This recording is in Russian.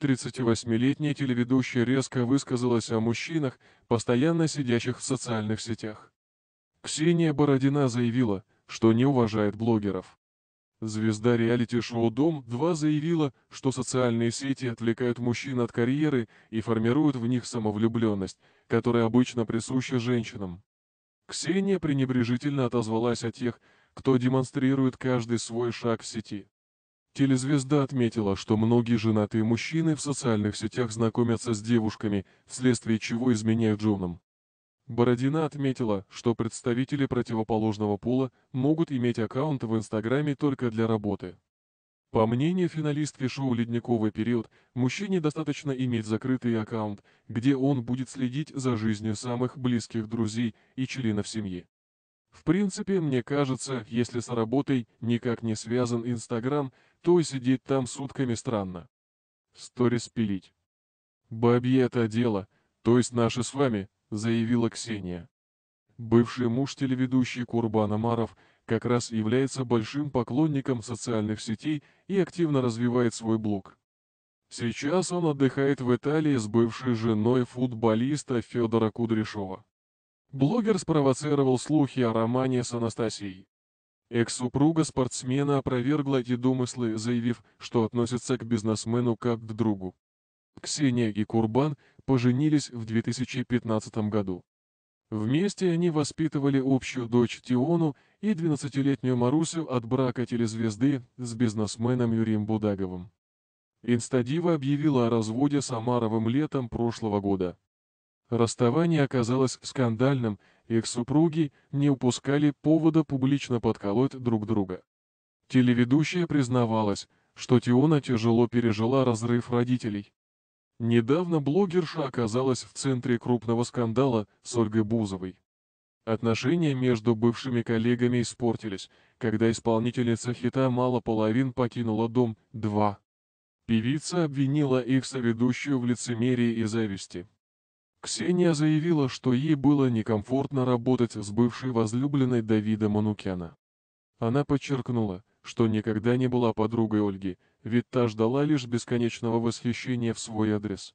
38-летняя телеведущая резко высказалась о мужчинах, постоянно сидящих в социальных сетях. Ксения Бородина заявила, что не уважает блогеров. Звезда реалити-шоу «Дом-2» заявила, что социальные сети отвлекают мужчин от карьеры и формируют в них самовлюбленность, которая обычно присуща женщинам. Ксения пренебрежительно отозвалась о тех, кто демонстрирует каждый свой шаг в сети. Телезвезда отметила, что многие женатые мужчины в социальных сетях знакомятся с девушками, вследствие чего изменяют женам. Бородина отметила, что представители противоположного пола могут иметь аккаунт в Инстаграме только для работы. По мнению финалистки шоу «Ледниковый период», мужчине достаточно иметь закрытый аккаунт, где он будет следить за жизнью самых близких друзей и членов семьи. В принципе, мне кажется, если с работой никак не связан Инстаграм, то и сидеть там сутками странно. Сторис пилить. «Бабье это дело, то есть наши с вами», — заявила Ксения. Бывший муж телеведущей Курбан Амаров как раз является большим поклонником социальных сетей и активно развивает свой блог. Сейчас он отдыхает в Италии с бывшей женой футболиста Федора Кудряшова. Блогер спровоцировал слухи о романе с Анастасией. Экс-супруга спортсмена опровергла эти домыслы, заявив, что относится к бизнесмену как к другу. Ксения и Курбан поженились в 2015 году. Вместе они воспитывали общую дочь Тиону и 12-летнюю Марусю от брака телезвезды с бизнесменом Юрием Будаговым. Инстадива объявила о разводе с Амаровым летом прошлого года. Расставание оказалось скандальным, их супруги не упускали повода публично подколоть друг друга. Телеведущая признавалась, что Тиона тяжело пережила разрыв родителей. Недавно блогерша оказалась в центре крупного скандала с Ольгой Бузовой. Отношения между бывшими коллегами испортились, когда исполнительница хита «Мало половин» покинула дом 2. Певица обвинила их соведущую в лицемерии и зависти. Ксения заявила, что ей было некомфортно работать с бывшей возлюбленной Давида Манукяна. Она подчеркнула, что никогда не была подругой Ольги, ведь та ждала лишь бесконечного восхищения в свой адрес.